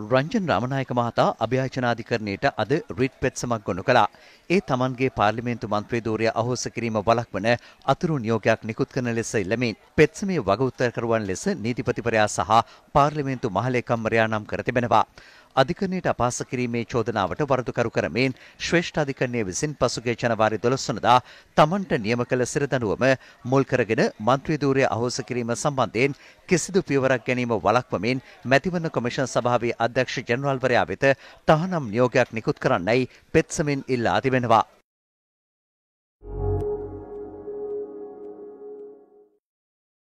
රංජන් රාමනායක මහතා අභ්‍යාචනාධිකරණයට අද රිට් පෙත්සමක් ගොනු කළා. ඒ තමන්ගේ පාර්ලිමේන්තු මන්ත්‍රීධූරය අහෝස කිරීම වළක්වන අතුරු නියෝගයක් නිකුත් කරන ලෙස ඉල්ලමින් පෙත්සමේ වග උත්තරකරුවන් ලෙස නීතිපතිවරයා සහ පාර්ලිමේන්තු මහලේකම්වරයා නම් කර තිබෙනවා. අධිකරණයට අපහාස කිරීමේ චෝදනාවට වරදුකරු කරමින් ශ්‍රේෂ්ඨ අධිකරණය විසින් පසුගිය ජනවාරි 12 වනදා තමන්ට නියම කළ සිරදඬුවම මුල් කරගෙන മന്ത്രി ධූරය අහෝස කිරීම සම්බන්ධයෙන් කිසිදු පියවරක් ගැනීම වළක්වමින් මැතිවරණ කොමිෂන් සභාවේ අධ්‍යක්ෂ ජනරාල්වරයා වෙත තහනම් නියෝගයක් නිකුත් කරන්නයි පෙත්සමින් ඉල්ලා තිබෙනවා.